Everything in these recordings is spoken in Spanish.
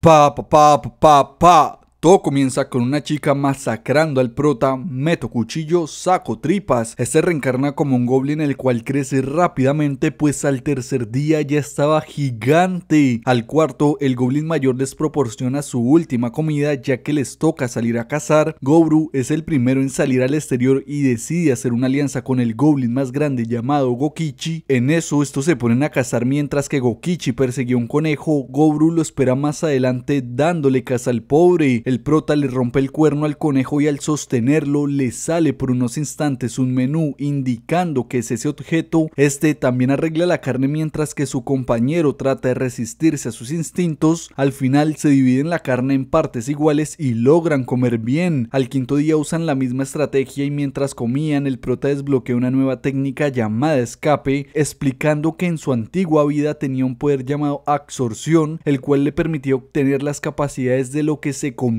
pop, pop, pop, pop. Todo comienza con una chica masacrando al prota, meto cuchillo, saco tripas. Este reencarna como un goblin el cual crece rápidamente pues al tercer día ya estaba gigante. Al cuarto, el goblin mayor les proporciona su última comida ya que les toca salir a cazar. Gobru es el primero en salir al exterior y decide hacer una alianza con el goblin más grande llamado Gokichi. En eso estos se ponen a cazar mientras que Gokichi persiguió un conejo, Gobru lo espera más adelante dándole caza al pobre. El prota le rompe el cuerno al conejo y al sostenerlo le sale por unos instantes un menú indicando que es ese objeto. Este también arregla la carne mientras que su compañero trata de resistirse a sus instintos. Al final se dividen la carne en partes iguales y logran comer bien. Al quinto día usan la misma estrategia y mientras comían el prota desbloquea una nueva técnica llamada escape, explicando que en su antigua vida tenía un poder llamado absorción, el cual le permitió obtener las capacidades de lo que se comía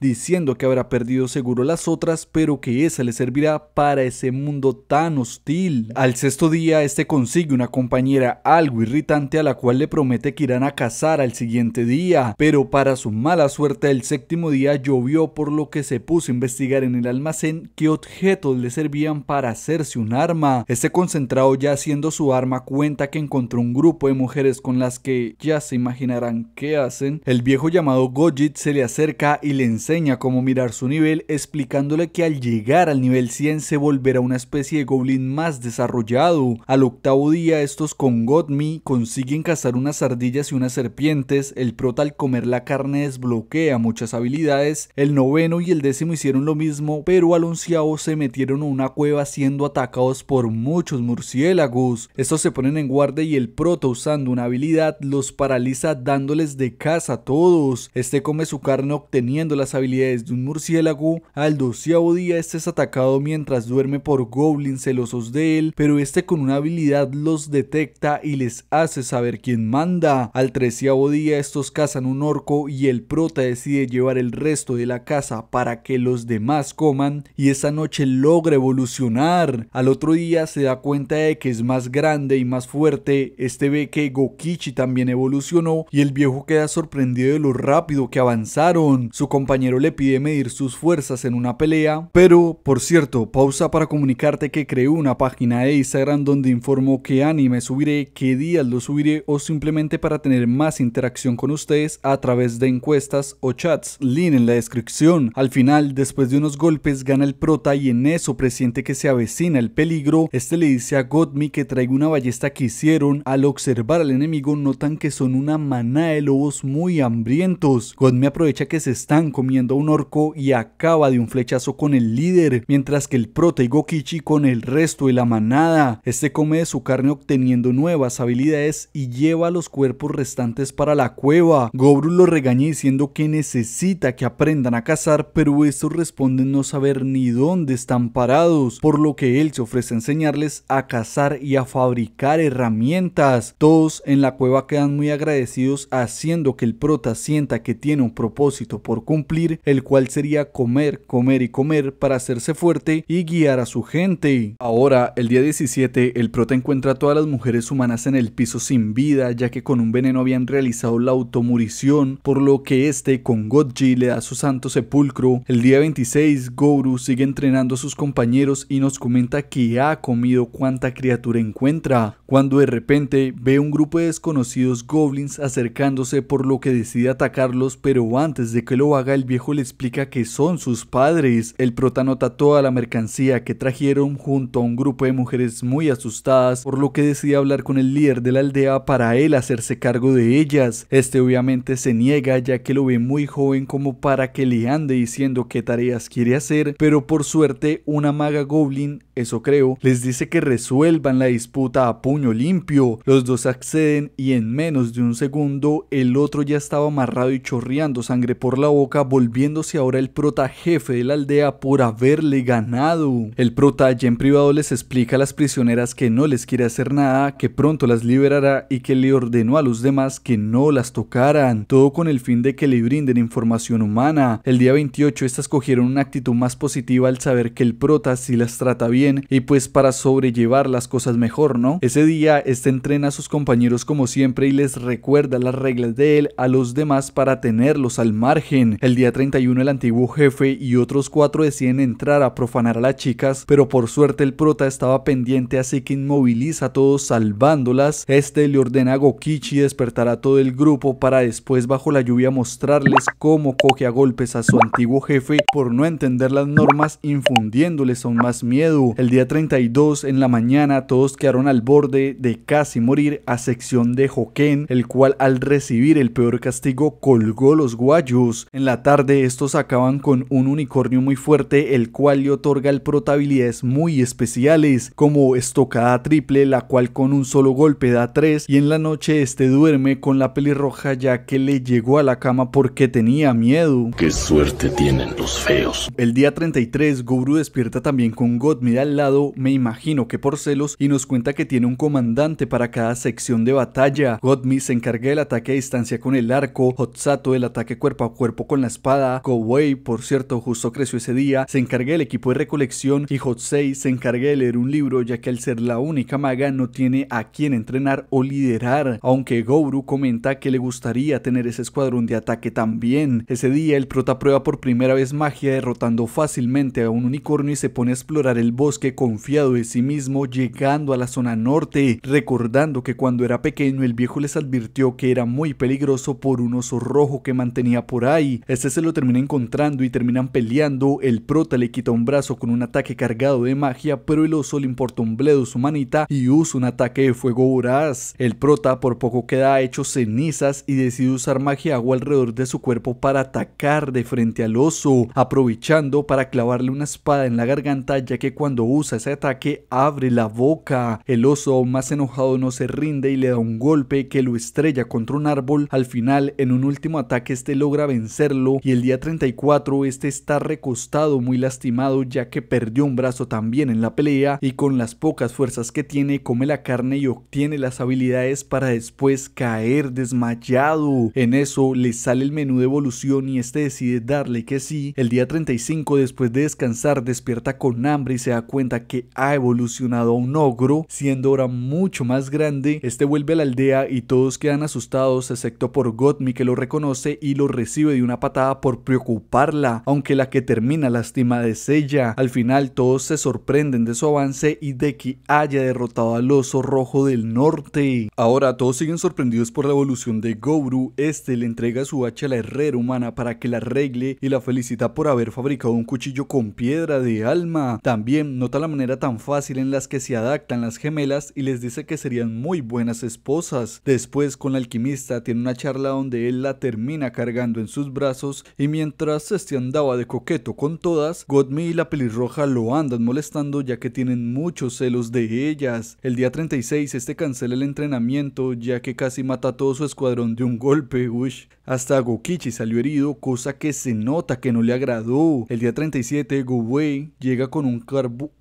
diciendo que habrá perdido seguro las otras, pero que esa le servirá para ese mundo tan hostil. Al sexto día, este consigue una compañera algo irritante a la cual le promete que irán a cazar al siguiente día, pero para su mala suerte el séptimo día llovió por lo que se puso a investigar en el almacén qué objetos le servían para hacerse un arma. Este concentrado ya haciendo su arma cuenta que encontró un grupo de mujeres con las que ya se imaginarán qué hacen. El viejo llamado Gojit se le acerca y le enseña cómo mirar su nivel, explicándole que al llegar al nivel 100 se volverá una especie de goblin más desarrollado. Al octavo día estos con Godmi consiguen cazar unas ardillas y unas serpientes, el prota al comer la carne desbloquea muchas habilidades, el noveno y el décimo hicieron lo mismo, pero al onceavo se metieron a una cueva siendo atacados por muchos murciélagos. Estos se ponen en guardia y el prota usando una habilidad los paraliza dándoles de caza a todos. Este come su carne obteniendo teniendo las habilidades de un murciélago, al doceavo día este es atacado mientras duerme por goblins celosos de él, pero este con una habilidad los detecta y les hace saber quién manda. Al treceavo día estos cazan un orco y el prota decide llevar el resto de la casa para que los demás coman y esa noche logra evolucionar. Al otro día se da cuenta de que es más grande y más fuerte, este ve que Gokichi también evolucionó y el viejo queda sorprendido de lo rápido que avanzaron. Su compañero le pide medir sus fuerzas en una pelea, pero, por cierto, pausa para comunicarte que creé una página de Instagram donde informo qué anime subiré, qué días lo subiré o simplemente para tener más interacción con ustedes a través de encuestas o chats. Link en la descripción. Al final, después de unos golpes, gana el prota y en eso presiente que se avecina el peligro. Este le dice a Godmi que traiga una ballesta que hicieron. Al observar al enemigo, notan que son una maná de lobos muy hambrientos. Godmi aprovecha que se están comiendo un orco y acaba de un flechazo con el líder, mientras que el prota y Gokichi con el resto de la manada. Este come de su carne obteniendo nuevas habilidades y lleva los cuerpos restantes para la cueva. Gobru lo regaña diciendo que necesita que aprendan a cazar, pero estos responden no saber ni dónde están parados, por lo que él se ofrece a enseñarles a cazar y a fabricar herramientas. Todos en la cueva quedan muy agradecidos haciendo que el prota sienta que tiene un propósito por cumplir, el cual sería comer, comer y comer para hacerse fuerte y guiar a su gente. Ahora, el día 17, el prota encuentra a todas las mujeres humanas en el piso sin vida, ya que con un veneno habían realizado la automurición, por lo que este con Godji le da su santo sepulcro. El día 26, Goru sigue entrenando a sus compañeros y nos comenta que ha comido cuanta criatura encuentra, cuando de repente ve un grupo de desconocidos goblins acercándose por lo que decide atacarlos, pero antes de que lo haga, el viejo le explica que son sus padres. El prota nota toda la mercancía que trajeron junto a un grupo de mujeres muy asustadas, por lo que decide hablar con el líder de la aldea para él hacerse cargo de ellas. Este obviamente se niega ya que lo ve muy joven como para que le ande diciendo qué tareas quiere hacer, pero por suerte una maga goblin eso creo, les dice que resuelvan la disputa a puño limpio. Los dos acceden y en menos de un segundo el otro ya estaba amarrado y chorreando sangre por la boca, volviéndose ahora el prota jefe de la aldea por haberle ganado. El prota ya en privado les explica a las prisioneras que no les quiere hacer nada, que pronto las liberará y que le ordenó a los demás que no las tocaran, todo con el fin de que le brinden información humana. El día 28 estas cogieron una actitud más positiva al saber que el prota si las trata bien y pues para sobrellevar las cosas mejor, ¿no? Ese día, este entrena a sus compañeros como siempre y les recuerda las reglas de él a los demás para tenerlos al margen. El día 31 el antiguo jefe y otros cuatro deciden entrar a profanar a las chicas, pero por suerte el prota estaba pendiente así que inmoviliza a todos salvándolas. Este le ordena a Gokichi despertar a todo el grupo para después bajo la lluvia mostrarles cómo coge a golpes a su antiguo jefe por no entender las normas infundiéndoles aún más miedo. El día 32 en la mañana todos quedaron al borde de casi morir a sección de Joquén, el cual al recibir el peor castigo colgó los guayos. En la tarde estos acaban con un unicornio muy fuerte, el cual le otorga el protabilidades muy especiales, como estocada triple, la cual con un solo golpe da 3, y en la noche este duerme con la pelirroja ya que le llegó a la cama porque tenía miedo. ¡Qué suerte tienen los feos! El día 33 Gobru despierta también con God al lado, me imagino que por celos, y nos cuenta que tiene un comandante para cada sección de batalla. Godmi se encarga del ataque a distancia con el arco, Hotsato el ataque cuerpo a cuerpo con la espada, Kowei, por cierto, justo creció ese día, se encarga del equipo de recolección y Hotsei se encarga de leer un libro ya que al ser la única maga no tiene a quien entrenar o liderar, aunque Gouru comenta que le gustaría tener ese escuadrón de ataque también. Ese día el prota prueba por primera vez magia derrotando fácilmente a un unicornio y se pone a explorar el bosque que confiado de sí mismo llegando a la zona norte, recordando que cuando era pequeño el viejo les advirtió que era muy peligroso por un oso rojo que mantenía por ahí. Este se lo termina encontrando y terminan peleando, el prota le quita un brazo con un ataque cargado de magia, pero el oso le importa un bledo su manita y usa un ataque de fuego voraz. El prota por poco queda hecho cenizas y decide usar magia agua alrededor de su cuerpo para atacar de frente al oso, aprovechando para clavarle una espada en la garganta ya que cuando usa ese ataque abre la boca. El oso más enojado no se rinde y le da un golpe que lo estrella contra un árbol. Al final, en un último ataque, este logra vencerlo y el día 34 este está recostado muy lastimado ya que perdió un brazo también en la pelea y con las pocas fuerzas que tiene come la carne y obtiene las habilidades para después caer desmayado. En eso le sale el menú de evolución y este decide darle que sí. El día 35 después de descansar despierta con hambre y se da cuenta que ha evolucionado a un ogro, siendo ahora mucho más grande. Este vuelve a la aldea y todos quedan asustados, excepto por Godmi que lo reconoce y lo recibe de una patada por preocuparla, aunque la que termina lastimada es ella. Al final todos se sorprenden de su avance y de que haya derrotado al oso rojo del norte. Ahora todos siguen sorprendidos por la evolución de Gobru, este le entrega su hacha a la herrera humana para que la arregle y la felicita por haber fabricado un cuchillo con piedra de alma. También Nota la manera tan fácil en las que se adaptan las gemelas y les dice que serían muy buenas esposas. Después con la alquimista tiene una charla donde él la termina cargando en sus brazos y mientras este andaba de coqueto con todas, Godmi y la pelirroja lo andan molestando ya que tienen muchos celos de ellas. El día 36 este cancela el entrenamiento ya que casi mata a todo su escuadrón de un golpe, wish Hasta Gokichi salió herido, cosa que se nota que no le agradó. El día 37 Gowei llega con un carbu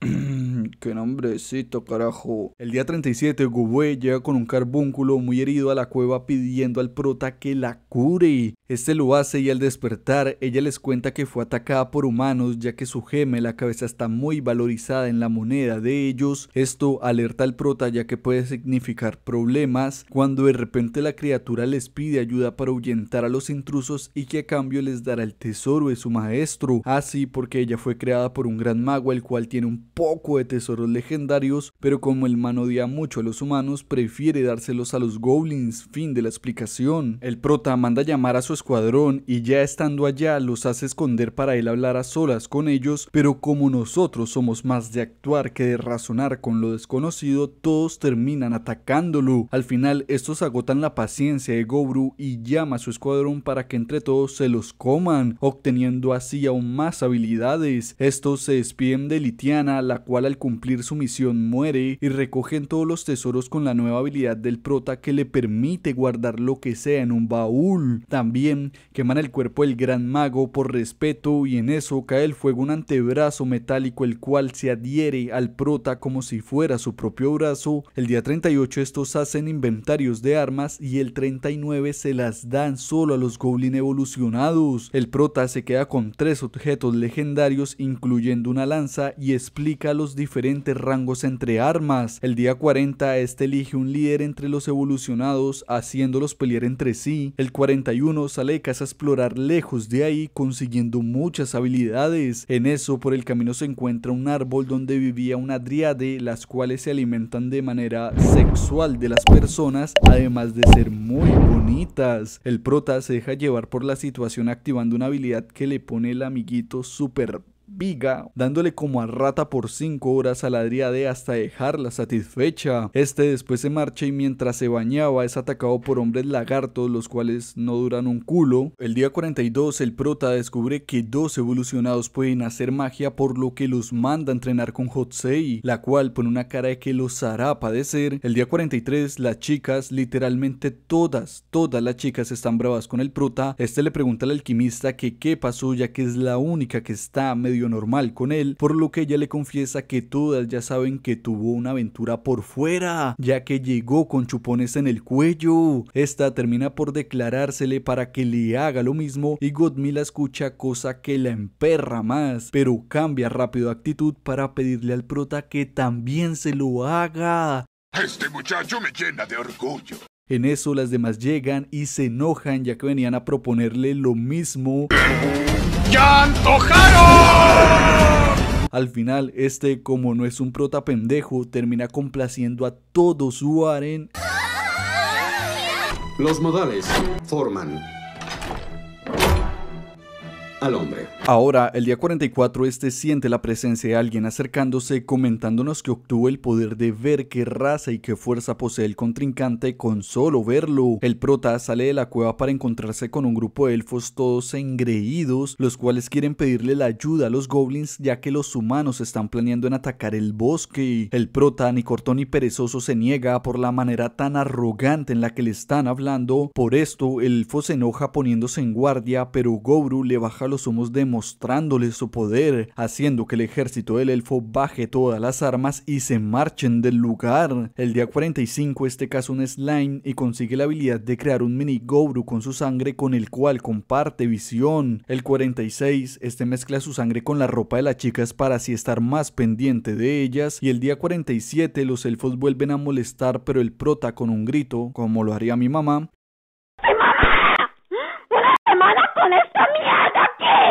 Qué nombrecito, carajo. El día 37, Gubue llega con un carbúnculo muy herido a la cueva pidiendo al prota que la cure. Este lo hace y al despertar, ella les cuenta que fue atacada por humanos ya que su gema, la cabeza está muy valorizada en la moneda de ellos. Esto alerta al prota ya que puede significar problemas cuando de repente la criatura les pide ayuda para ahuyentar a los intrusos y que a cambio les dará el tesoro de su maestro. Así porque ella fue creada por un gran mago el cual tiene un poco de tesoros legendarios, pero como el man odia mucho a los humanos, prefiere dárselos a los goblins, fin de la explicación. El prota manda llamar a su escuadrón y ya estando allá los hace esconder para él hablar a solas con ellos, pero como nosotros somos más de actuar que de razonar con lo desconocido, todos terminan atacándolo. Al final estos agotan la paciencia de Gobru y llama a su escuadrón para que entre todos se los coman, obteniendo así aún más habilidades. Estos se despiden de Litiana, la cual al cumplir su misión muere y recogen todos los tesoros con la nueva habilidad del prota que le permite guardar lo que sea en un baúl. También queman el cuerpo del gran mago por respeto y en eso cae el fuego un antebrazo metálico el cual se adhiere al prota como si fuera su propio brazo. El día 38 estos hacen inventarios de armas y el 39 se las dan solo a los goblin evolucionados. El prota se queda con tres objetos legendarios incluyendo una lanza y explica los diferentes rangos entre armas. El día 40 este elige un líder entre los evolucionados, haciéndolos pelear entre sí. El 41 sale de casa a explorar lejos de ahí, consiguiendo muchas habilidades. En eso, por el camino se encuentra un árbol donde vivía una dríade las cuales se alimentan de manera sexual de las personas, además de ser muy bonitas. El prota se deja llevar por la situación activando una habilidad que le pone el amiguito super viga, dándole como a rata por 5 horas a la de hasta dejarla satisfecha. Este después se marcha y mientras se bañaba es atacado por hombres lagartos, los cuales no duran un culo. El día 42 el prota descubre que dos evolucionados pueden hacer magia por lo que los manda a entrenar con Hotsei, la cual pone una cara de que los hará padecer. El día 43 las chicas, literalmente todas, todas las chicas están bravas con el prota. Este le pregunta al alquimista que qué pasó ya que es la única que está medio normal con él, por lo que ella le confiesa que todas ya saben que tuvo una aventura por fuera, ya que llegó con chupones en el cuello. Esta termina por declarársele para que le haga lo mismo y Godmi la escucha cosa que la emperra más, pero cambia rápido actitud para pedirle al prota que también se lo haga. Este muchacho me llena de orgullo. En eso las demás llegan y se enojan ya que venían a proponerle lo mismo. ¡Ya antojaron! Al final, este, como no es un prota pendejo, termina complaciendo a todo su AREN Los modales forman al hombre. Ahora, el día 44, este siente la presencia de alguien acercándose, comentándonos que obtuvo el poder de ver qué raza y qué fuerza posee el contrincante con solo verlo. El prota sale de la cueva para encontrarse con un grupo de elfos todos engreídos, los cuales quieren pedirle la ayuda a los goblins ya que los humanos están planeando en atacar el bosque. El prota, ni corto ni perezoso, se niega por la manera tan arrogante en la que le están hablando. Por esto, el elfo se enoja poniéndose en guardia, pero Gobru le baja los humos demostrándoles su poder, haciendo que el ejército del elfo baje todas las armas y se marchen del lugar. El día 45 este caso un slime y consigue la habilidad de crear un mini Gobru con su sangre con el cual comparte visión. El 46 este mezcla su sangre con la ropa de las chicas para así estar más pendiente de ellas y el día 47 los elfos vuelven a molestar pero el prota con un grito, como lo haría mi mamá,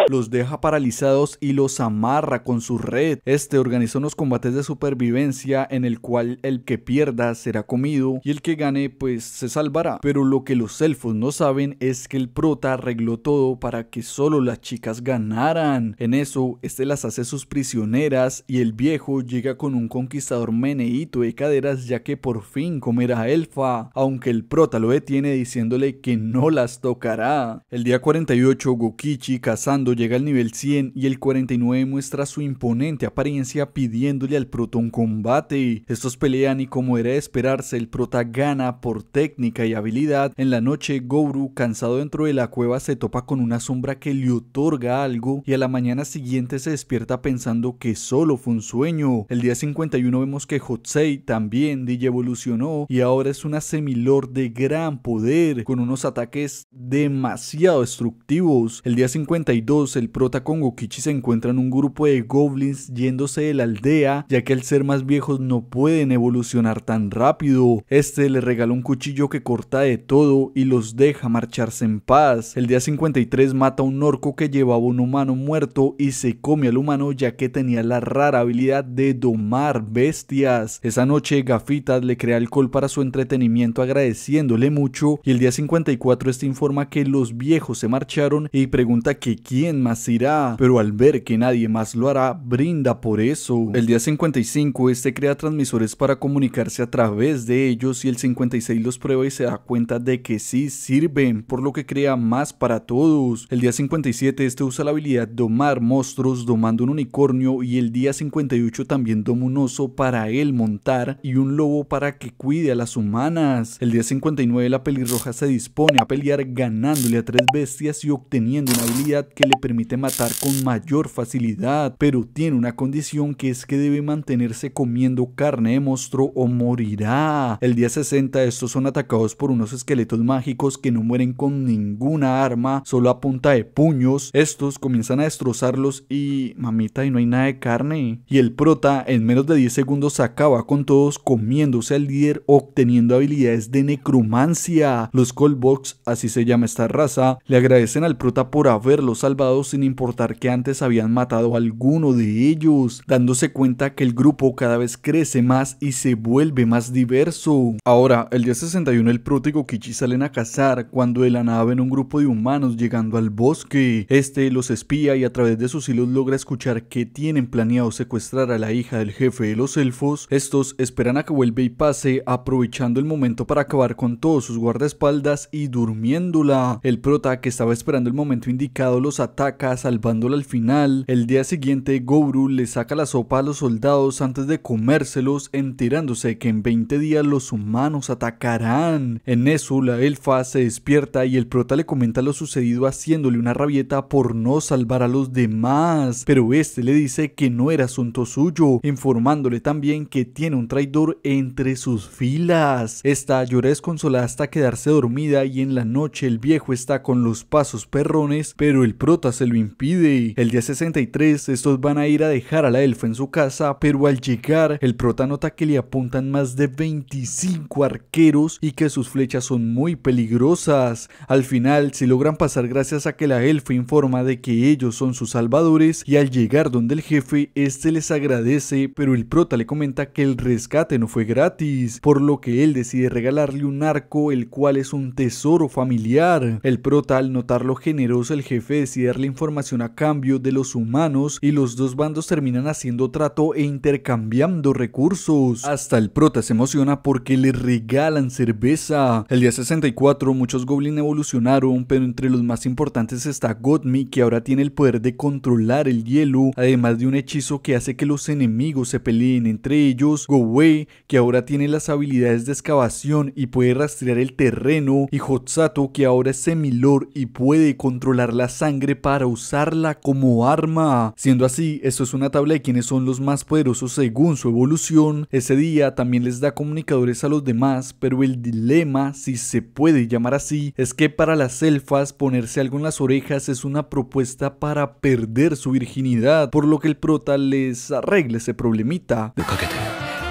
los deja paralizados y los amarra con su red. Este organizó unos combates de supervivencia en el cual el que pierda será comido y el que gane pues se salvará. Pero lo que los elfos no saben es que el prota arregló todo para que solo las chicas ganaran. En eso, este las hace sus prisioneras y el viejo llega con un conquistador meneíto de caderas ya que por fin comerá a Elfa, aunque el prota lo detiene diciéndole que no las tocará. El día 48, Gokichi cazando llega al nivel 100 y el 49 muestra su imponente apariencia pidiéndole al protón combate. Estos pelean y como era de esperarse, el prota gana por técnica y habilidad. En la noche, Gouru, cansado dentro de la cueva, se topa con una sombra que le otorga algo y a la mañana siguiente se despierta pensando que solo fue un sueño. El día 51 vemos que Hotsei también DJ evolucionó y ahora es una semilor de gran poder con unos ataques demasiado destructivos. El día 52 el prota con Gokichi se encuentra en un grupo de goblins yéndose de la aldea, ya que al ser más viejos no pueden evolucionar tan rápido. Este le regala un cuchillo que corta de todo y los deja marcharse en paz. El día 53 mata a un orco que llevaba un humano muerto y se come al humano ya que tenía la rara habilidad de domar bestias. Esa noche Gafitas le crea alcohol para su entretenimiento agradeciéndole mucho y el día 54 este informa que los viejos se marcharon y pregunta que quién más irá, pero al ver que nadie más lo hará, brinda por eso. El día 55, este crea transmisores para comunicarse a través de ellos y el 56 los prueba y se da cuenta de que sí sirven, por lo que crea más para todos. El día 57, este usa la habilidad domar monstruos domando un unicornio y el día 58 también doma un oso para él montar y un lobo para que cuide a las humanas. El día 59 la pelirroja se dispone a pelear ganándole a tres bestias y obteniendo una habilidad que le permite matar con mayor facilidad, pero tiene una condición que es que debe mantenerse comiendo carne de monstruo o morirá. El día 60 estos son atacados por unos esqueletos mágicos que no mueren con ninguna arma, solo a punta de puños. Estos comienzan a destrozarlos y mamita y no hay nada de carne. Y el prota en menos de 10 segundos acaba con todos comiéndose al líder obteniendo habilidades de necromancia. Los Box, así se llama esta raza, le agradecen al prota por haberlo salvado sin importar que antes habían matado a alguno de ellos, dándose cuenta que el grupo cada vez crece más y se vuelve más diverso. Ahora, el día 61 el prota y Gokichi salen a cazar cuando de la nada ven un grupo de humanos llegando al bosque. Este los espía y a través de sus hilos logra escuchar que tienen planeado secuestrar a la hija del jefe de los elfos. Estos esperan a que vuelva y pase, aprovechando el momento para acabar con todos sus guardaespaldas y durmiéndola. El prota que estaba esperando el momento indicado los ataca ataca salvándola al final. El día siguiente Gobru le saca la sopa a los soldados antes de comérselos enterándose que en 20 días los humanos atacarán. En eso la elfa se despierta y el prota le comenta lo sucedido haciéndole una rabieta por no salvar a los demás, pero este le dice que no era asunto suyo, informándole también que tiene un traidor entre sus filas. Esta llora desconsolada hasta quedarse dormida y en la noche el viejo está con los pasos perrones, pero el prota se lo impide. El día 63 estos van a ir a dejar a la elfa en su casa, pero al llegar el prota nota que le apuntan más de 25 arqueros y que sus flechas son muy peligrosas. Al final se logran pasar gracias a que la elfa informa de que ellos son sus salvadores y al llegar donde el jefe este les agradece, pero el prota le comenta que el rescate no fue gratis, por lo que él decide regalarle un arco el cual es un tesoro familiar. El prota al notar lo generoso el jefe decide la información a cambio de los humanos y los dos bandos terminan haciendo trato e intercambiando recursos. Hasta el prota se emociona porque le regalan cerveza. El día 64 muchos goblins evolucionaron, pero entre los más importantes está Godmi que ahora tiene el poder de controlar el hielo, además de un hechizo que hace que los enemigos se peleen entre ellos, Gowei que ahora tiene las habilidades de excavación y puede rastrear el terreno, y Hotsato que ahora es semilor y puede controlar la sangre para usarla como arma. Siendo así, esto es una tabla de quienes son los más poderosos según su evolución. Ese día también les da comunicadores a los demás, pero el dilema, si se puede llamar así, es que para las elfas ponerse algo en las orejas es una propuesta para perder su virginidad, por lo que el prota les arregle ese problemita.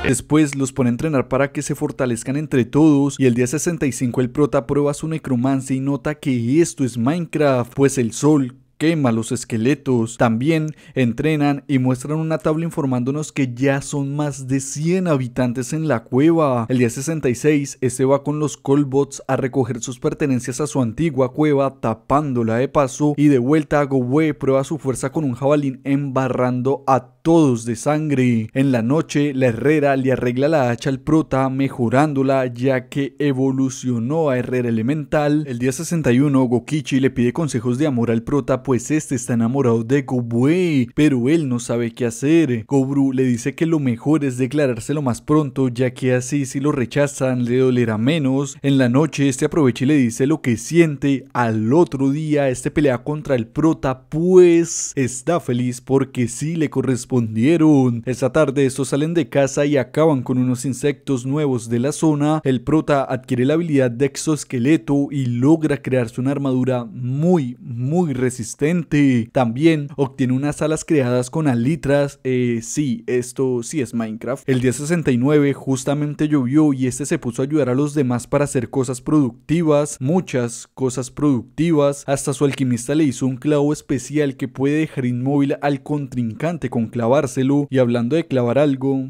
Después los pone a entrenar para que se fortalezcan entre todos y el día 65 el prota prueba su necromancia y nota que esto es Minecraft, pues el sol quema los esqueletos. También entrenan y muestran una tabla informándonos que ya son más de 100 habitantes en la cueva. El día 66, ese va con los Colbots a recoger sus pertenencias a su antigua cueva, tapándola de paso y de vuelta gowe prueba su fuerza con un jabalín embarrando a todos de sangre. En la noche, la herrera le arregla la hacha al prota, mejorándola ya que evolucionó a herrera elemental. El día 61, Gokichi le pide consejos de amor al prota pues este está enamorado de Gobue, pero él no sabe qué hacer. Gobru le dice que lo mejor es declarárselo más pronto, ya que así si lo rechazan le dolerá menos. En la noche este aprovecha y le dice lo que siente. Al otro día este pelea contra el prota, pues está feliz porque sí le correspondieron. Esa tarde estos salen de casa y acaban con unos insectos nuevos de la zona. El prota adquiere la habilidad de exoesqueleto y logra crearse una armadura muy, muy resistente también obtiene unas alas creadas con alitras. Eh, sí, esto sí es Minecraft. El día 69 justamente llovió y este se puso a ayudar a los demás para hacer cosas productivas, muchas cosas productivas. Hasta su alquimista le hizo un clavo especial que puede dejar inmóvil al contrincante con clavárselo. Y hablando de clavar algo...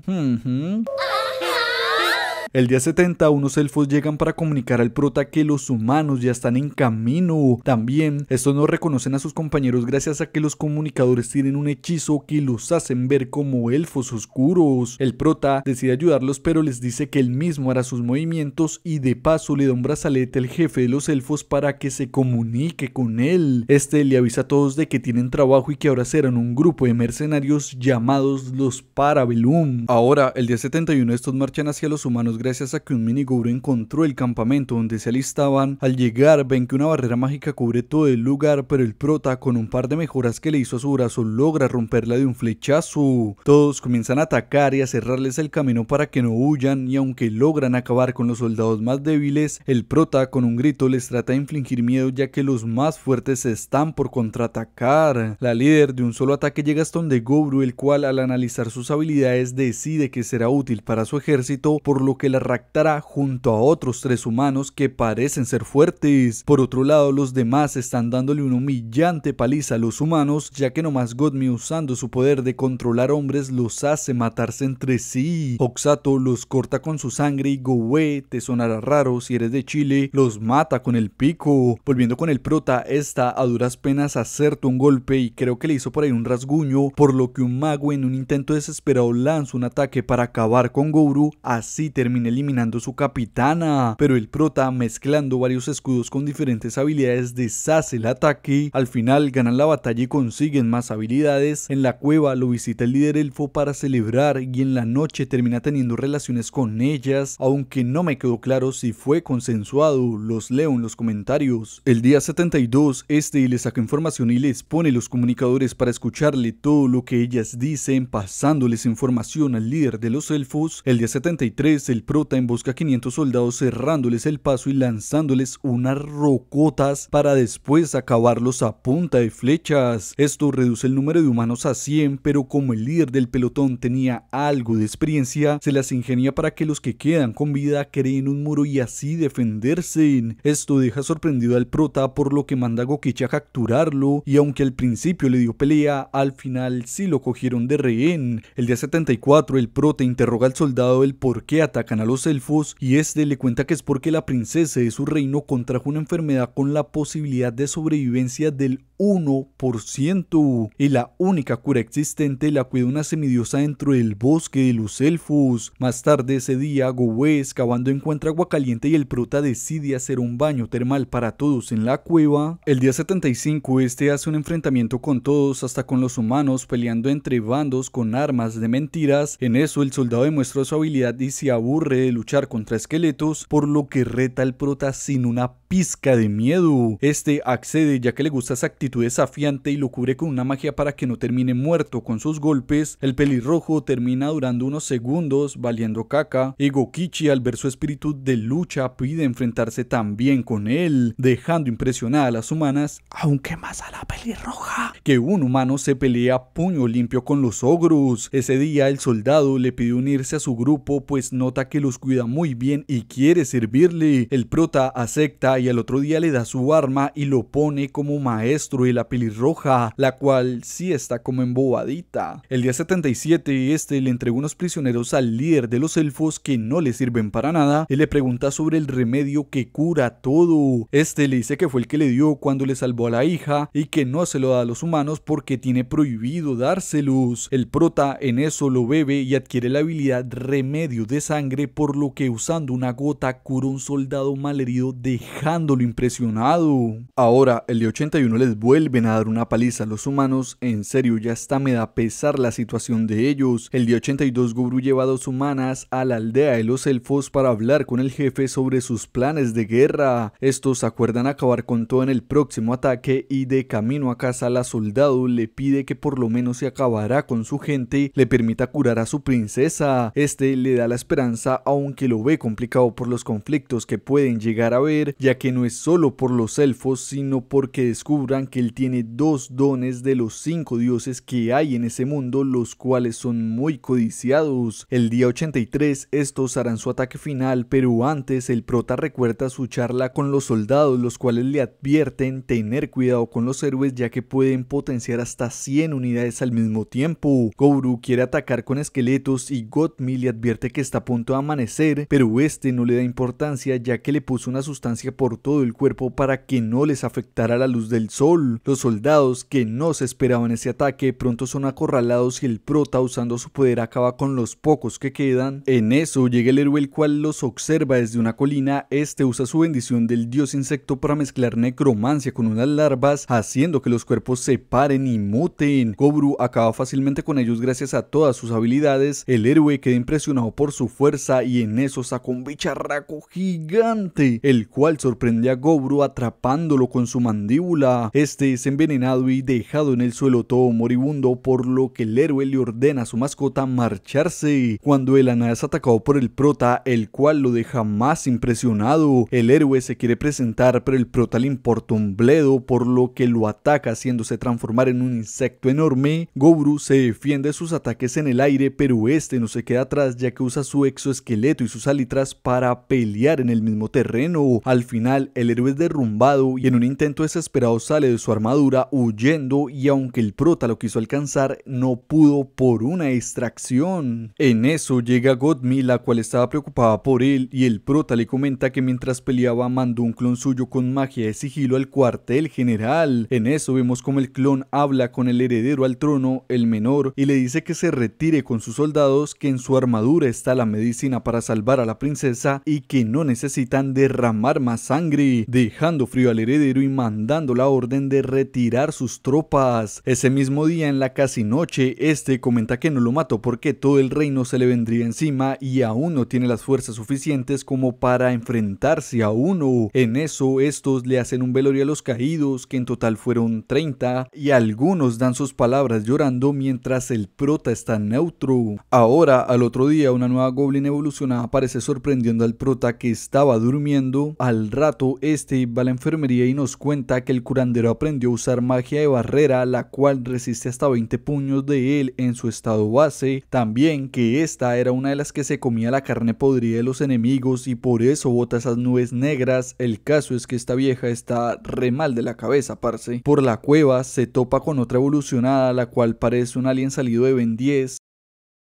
El día 70, unos elfos llegan para comunicar al prota que los humanos ya están en camino. También, estos no reconocen a sus compañeros gracias a que los comunicadores tienen un hechizo que los hacen ver como elfos oscuros. El prota decide ayudarlos, pero les dice que él mismo hará sus movimientos y de paso le da un brazalete al jefe de los elfos para que se comunique con él. Este le avisa a todos de que tienen trabajo y que ahora serán un grupo de mercenarios llamados los Parabellum. Ahora, el día 71 estos marchan hacia los humanos gracias a que un Gobru encontró el campamento donde se alistaban. Al llegar ven que una barrera mágica cubre todo el lugar, pero el prota con un par de mejoras que le hizo a su brazo logra romperla de un flechazo. Todos comienzan a atacar y a cerrarles el camino para que no huyan y aunque logran acabar con los soldados más débiles, el prota con un grito les trata de infligir miedo ya que los más fuertes están por contraatacar. La líder de un solo ataque llega hasta donde Gobru el cual al analizar sus habilidades decide que será útil para su ejército por lo que la raptará junto a otros tres humanos que parecen ser fuertes. Por otro lado, los demás están dándole una humillante paliza a los humanos, ya que nomás Godmi usando su poder de controlar hombres los hace matarse entre sí. Oxato los corta con su sangre y Gowe, te sonará raro si eres de Chile, los mata con el pico. Volviendo con el prota, esta a duras penas acerta un golpe y creo que le hizo por ahí un rasguño, por lo que un mago en un intento desesperado lanza un ataque para acabar con Guru, así termina eliminando su capitana, pero el prota mezclando varios escudos con diferentes habilidades deshace el ataque, al final ganan la batalla y consiguen más habilidades, en la cueva lo visita el líder elfo para celebrar y en la noche termina teniendo relaciones con ellas, aunque no me quedó claro si fue consensuado, los leo en los comentarios. El día 72, este le saca información y les pone los comunicadores para escucharle todo lo que ellas dicen, pasándoles información al líder de los elfos. El día 73, el prota busca a 500 soldados cerrándoles el paso y lanzándoles unas rocotas para después acabarlos a punta de flechas. Esto reduce el número de humanos a 100, pero como el líder del pelotón tenía algo de experiencia, se las ingenia para que los que quedan con vida creen un muro y así defenderse. Esto deja sorprendido al prota por lo que manda a Gokichi a capturarlo y aunque al principio le dio pelea, al final sí lo cogieron de rehén. El día 74 el prota interroga al soldado el por qué atacan a los elfos y este le cuenta que es porque la princesa de su reino contrajo una enfermedad con la posibilidad de sobrevivencia del 1%. Y la única cura existente la cuida una semidiosa dentro del bosque de los elfos. Más tarde ese día, Gowé cavando encuentra agua caliente y el prota decide hacer un baño termal para todos en la cueva. El día 75 este hace un enfrentamiento con todos, hasta con los humanos, peleando entre bandos con armas de mentiras. En eso el soldado demuestra su habilidad y se aburre de luchar contra esqueletos, por lo que reta al prota sin una pizca de miedo. Este accede ya que le gusta esa desafiante y lo cubre con una magia para que no termine muerto con sus golpes, el pelirrojo termina durando unos segundos valiendo caca y Gokichi al ver su espíritu de lucha pide enfrentarse también con él, dejando impresionada a las humanas, aunque más a la pelirroja, que un humano se pelea puño limpio con los ogros. Ese día el soldado le pide unirse a su grupo pues nota que los cuida muy bien y quiere servirle. El prota acepta y al otro día le da su arma y lo pone como maestro de la pelirroja, la cual sí está como embobadita. El día 77, este le entregó unos prisioneros al líder de los elfos que no le sirven para nada y le pregunta sobre el remedio que cura todo. Este le dice que fue el que le dio cuando le salvó a la hija y que no se lo da a los humanos porque tiene prohibido dárselos. El prota en eso lo bebe y adquiere la habilidad remedio de sangre por lo que usando una gota cura un soldado malherido dejándolo impresionado. Ahora, el día 81 les vuelven a dar una paliza a los humanos, en serio ya está me da pesar la situación de ellos. El día 82 Guru lleva a dos humanas a la aldea de los elfos para hablar con el jefe sobre sus planes de guerra. Estos acuerdan acabar con todo en el próximo ataque y de camino a casa la soldado le pide que por lo menos se acabará con su gente, le permita curar a su princesa. Este le da la esperanza aunque lo ve complicado por los conflictos que pueden llegar a ver, ya que no es solo por los elfos sino porque descubran que él tiene dos dones de los cinco dioses que hay en ese mundo, los cuales son muy codiciados. El día 83 estos harán su ataque final, pero antes el prota recuerda su charla con los soldados, los cuales le advierten tener cuidado con los héroes ya que pueden potenciar hasta 100 unidades al mismo tiempo. Goru quiere atacar con esqueletos y Godmi le advierte que está a punto de amanecer, pero este no le da importancia ya que le puso una sustancia por todo el cuerpo para que no les afectara la luz del sol. Los soldados que no se esperaban ese ataque pronto son acorralados y el prota usando su poder acaba con los pocos que quedan. En eso llega el héroe el cual los observa desde una colina, este usa su bendición del dios insecto para mezclar necromancia con unas larvas, haciendo que los cuerpos se paren y muten. Gobru acaba fácilmente con ellos gracias a todas sus habilidades, el héroe queda impresionado por su fuerza y en eso saca un bicharraco gigante, el cual sorprende a Gobru atrapándolo con su mandíbula. Este es envenenado y dejado en el suelo todo moribundo, por lo que el héroe le ordena a su mascota marcharse. Cuando el Ana es atacado por el prota, el cual lo deja más impresionado. El héroe se quiere presentar, pero el prota le importa un bledo, por lo que lo ataca haciéndose transformar en un insecto enorme. Gobru se defiende sus ataques en el aire, pero este no se queda atrás ya que usa su exoesqueleto y sus alitras para pelear en el mismo terreno. Al final, el héroe es derrumbado y en un intento desesperado sale de su armadura huyendo y aunque el prota lo quiso alcanzar, no pudo por una extracción. En eso llega Godmi, la cual estaba preocupada por él, y el prota le comenta que mientras peleaba mandó un clon suyo con magia de sigilo al cuartel general. En eso vemos como el clon habla con el heredero al trono, el menor, y le dice que se retire con sus soldados, que en su armadura está la medicina para salvar a la princesa y que no necesitan derramar más sangre, dejando frío al heredero y mandando la orden de retirar sus tropas. Ese mismo día en la casi noche, este comenta que no lo mató porque todo el reino se le vendría encima y aún no tiene las fuerzas suficientes como para enfrentarse a uno. En eso, estos le hacen un velorio a los caídos, que en total fueron 30, y algunos dan sus palabras llorando mientras el prota está neutro. Ahora, al otro día, una nueva goblin evolucionada aparece sorprendiendo al prota que estaba durmiendo. Al rato, este va a la enfermería y nos cuenta que el curandero aprendió a usar magia de barrera, la cual resiste hasta 20 puños de él en su estado base, también que esta era una de las que se comía la carne podrida de los enemigos y por eso bota esas nubes negras, el caso es que esta vieja está re mal de la cabeza, parce. Por la cueva se topa con otra evolucionada, la cual parece un alien salido de Ben 10,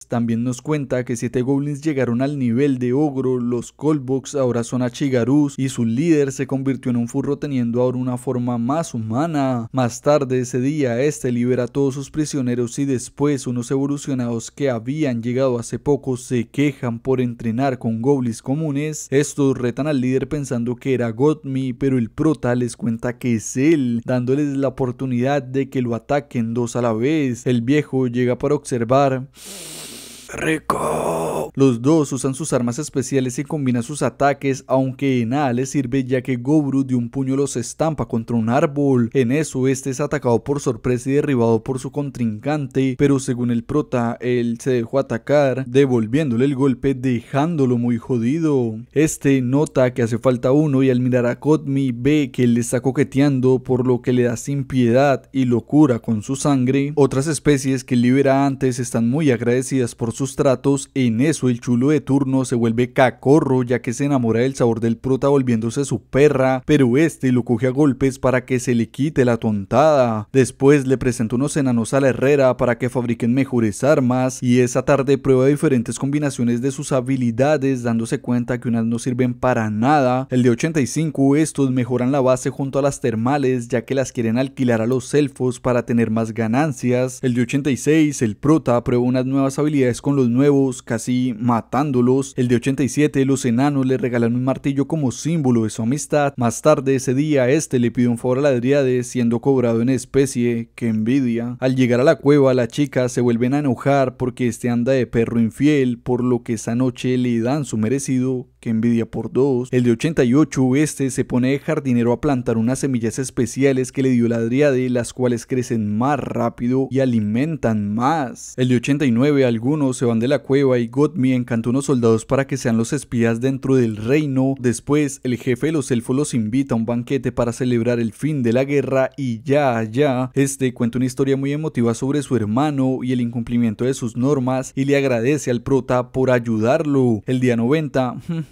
también nos cuenta que siete goblins llegaron al nivel de ogro, los Colbox ahora son achigarús y su líder se convirtió en un furro teniendo ahora una forma más humana. Más tarde ese día este libera a todos sus prisioneros y después unos evolucionados que habían llegado hace poco se quejan por entrenar con goblins comunes. Estos retan al líder pensando que era Godmi pero el prota les cuenta que es él, dándoles la oportunidad de que lo ataquen dos a la vez. El viejo llega para observar los dos usan sus armas especiales y combinan sus ataques, aunque nada les sirve ya que Gobru de un puño los estampa contra un árbol. En eso, este es atacado por sorpresa y derribado por su contrincante, pero según el prota, él se dejó atacar, devolviéndole el golpe dejándolo muy jodido. Este nota que hace falta uno y al mirar a Kotmi ve que él le está coqueteando por lo que le da sin piedad y locura con su sangre. Otras especies que libera antes están muy agradecidas por su tratos, en eso el chulo de turno se vuelve cacorro ya que se enamora del sabor del prota volviéndose su perra, pero este lo coge a golpes para que se le quite la tontada. Después le presenta unos enanos a la herrera para que fabriquen mejores armas y esa tarde prueba diferentes combinaciones de sus habilidades dándose cuenta que unas no sirven para nada. El de 85 estos mejoran la base junto a las termales ya que las quieren alquilar a los elfos para tener más ganancias. El de 86 el prota prueba unas nuevas habilidades con los nuevos, casi matándolos. El de 87, los enanos le regalan un martillo como símbolo de su amistad. Más tarde ese día, este le pide un favor a la Adriade, siendo cobrado en especie, que envidia. Al llegar a la cueva, las chicas se vuelven a enojar porque este anda de perro infiel, por lo que esa noche le dan su merecido que envidia por dos. El de 88, este se pone de jardinero a plantar unas semillas especiales que le dio la Adriade, las cuales crecen más rápido y alimentan más. El de 89, algunos se van de la cueva y Godmi encanta unos soldados para que sean los espías dentro del reino. Después, el jefe de los elfos los invita a un banquete para celebrar el fin de la guerra y ya, ya, este cuenta una historia muy emotiva sobre su hermano y el incumplimiento de sus normas y le agradece al prota por ayudarlo. El día 90,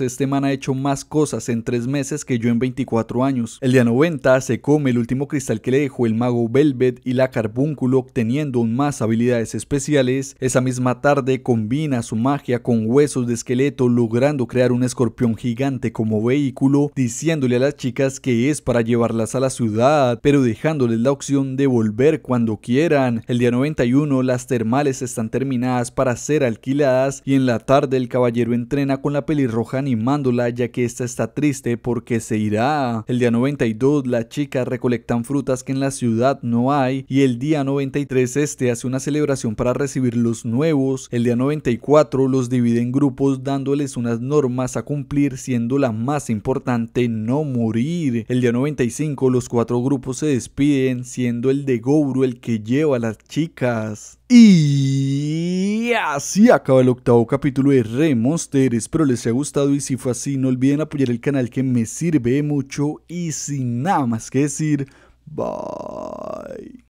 este man ha hecho más cosas en tres meses que yo en 24 años. El día 90 se come el último cristal que le dejó el mago Velvet y la Carbúnculo obteniendo más habilidades especiales. Esa misma tarde combina su magia con huesos de esqueleto logrando crear un escorpión gigante como vehículo, diciéndole a las chicas que es para llevarlas a la ciudad, pero dejándoles la opción de volver cuando quieran. El día 91 las termales están terminadas para ser alquiladas y en la tarde el caballero entrena con la pelirroja animándola ya que esta está triste porque se irá. El día 92 las chicas recolectan frutas que en la ciudad no hay y el día 93 este hace una celebración para recibir los nuevos. El día 94 los divide en grupos dándoles unas normas a cumplir siendo la más importante no morir. El día 95 los cuatro grupos se despiden siendo el de Gouro el que lleva a las chicas. Y así acaba el octavo capítulo de Remonsteres. Espero les haya gustado y si fue así, no olviden apoyar el canal que me sirve mucho. Y sin nada más que decir, bye.